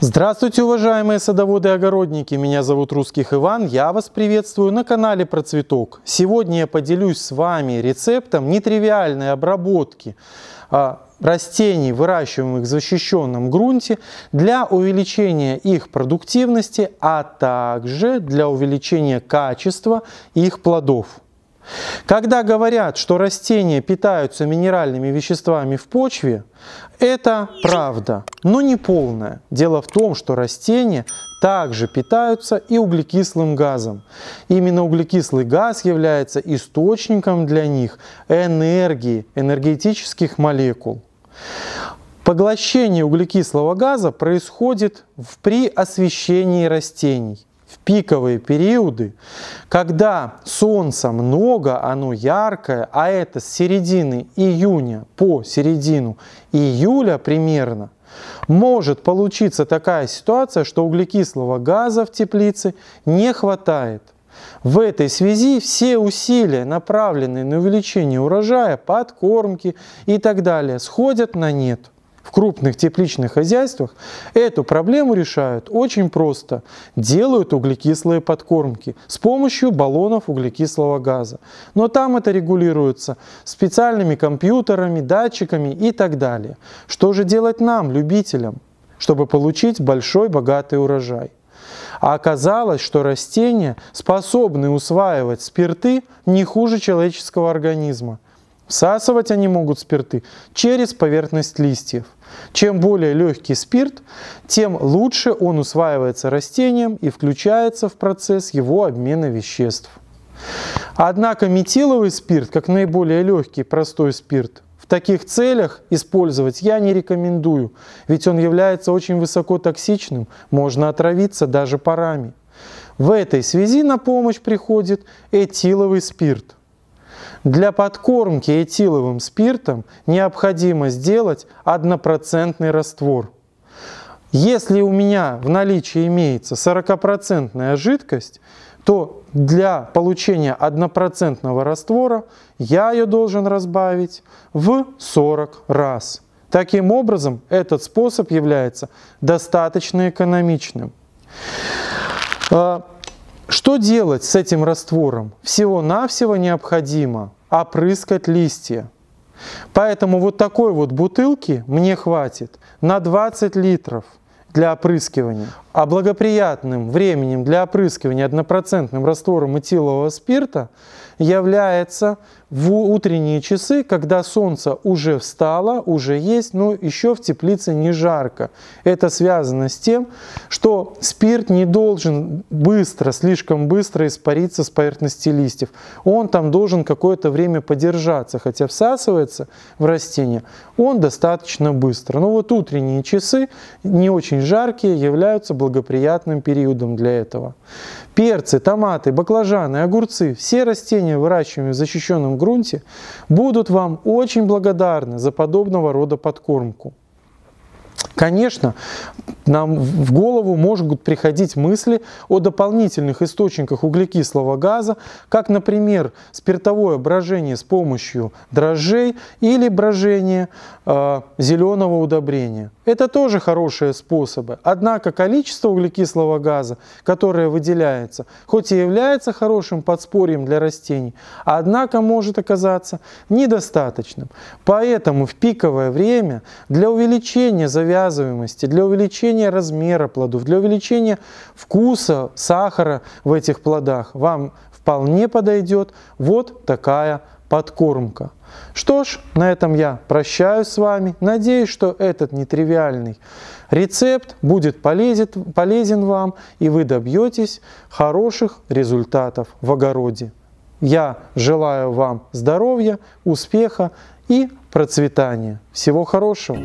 Здравствуйте, уважаемые садоводы и огородники! Меня зовут Русских Иван, я вас приветствую на канале Про Цветок. Сегодня я поделюсь с вами рецептом нетривиальной обработки а, растений, выращиваемых в защищенном грунте, для увеличения их продуктивности, а также для увеличения качества их плодов. Когда говорят, что растения питаются минеральными веществами в почве, это правда, но не полная. Дело в том, что растения также питаются и углекислым газом. Именно углекислый газ является источником для них энергии, энергетических молекул. Поглощение углекислого газа происходит при освещении растений в пиковые периоды, когда солнца много, оно яркое, а это с середины июня по середину июля примерно, может получиться такая ситуация, что углекислого газа в теплице не хватает. В этой связи все усилия, направленные на увеличение урожая, подкормки и так далее, сходят на нет – в крупных тепличных хозяйствах эту проблему решают очень просто. Делают углекислые подкормки с помощью баллонов углекислого газа. Но там это регулируется специальными компьютерами, датчиками и так далее. Что же делать нам, любителям, чтобы получить большой богатый урожай? А оказалось, что растения способны усваивать спирты не хуже человеческого организма – Всасывать они могут спирты через поверхность листьев. Чем более легкий спирт, тем лучше он усваивается растением и включается в процесс его обмена веществ. Однако метиловый спирт, как наиболее легкий простой спирт, в таких целях использовать я не рекомендую, ведь он является очень высокотоксичным, можно отравиться даже парами. В этой связи на помощь приходит этиловый спирт. Для подкормки этиловым спиртом необходимо сделать однопроцентный раствор. Если у меня в наличии имеется 40% жидкость, то для получения однопроцентного раствора я ее должен разбавить в 40 раз. Таким образом, этот способ является достаточно экономичным. А, что делать с этим раствором? Всего-навсего необходимо опрыскать листья. Поэтому вот такой вот бутылки мне хватит на 20 литров для опрыскивания а благоприятным временем для опрыскивания однопроцентным раствором этилового спирта является в утренние часы, когда солнце уже встало, уже есть, но еще в теплице не жарко. Это связано с тем, что спирт не должен быстро, слишком быстро испариться с поверхности листьев. Он там должен какое-то время подержаться, хотя всасывается в растение он достаточно быстро. Но вот утренние часы, не очень жаркие, являются благоприятными благоприятным периодом для этого. Перцы, томаты, баклажаны, огурцы, все растения, выращиваемые в защищенном грунте, будут вам очень благодарны за подобного рода подкормку. Конечно, нам в голову могут приходить мысли о дополнительных источниках углекислого газа, как, например, спиртовое брожение с помощью дрожжей или брожение э, зеленого удобрения. Это тоже хорошие способы. Однако количество углекислого газа, которое выделяется, хоть и является хорошим подспорьем для растений, однако может оказаться недостаточным. Поэтому в пиковое время для увеличения завязываемости, для увеличения увеличения размера плодов, для увеличения вкуса сахара в этих плодах вам вполне подойдет вот такая подкормка. Что ж, на этом я прощаюсь с вами. Надеюсь, что этот нетривиальный рецепт будет полезен, полезен вам, и вы добьетесь хороших результатов в огороде. Я желаю вам здоровья, успеха и процветания. Всего хорошего!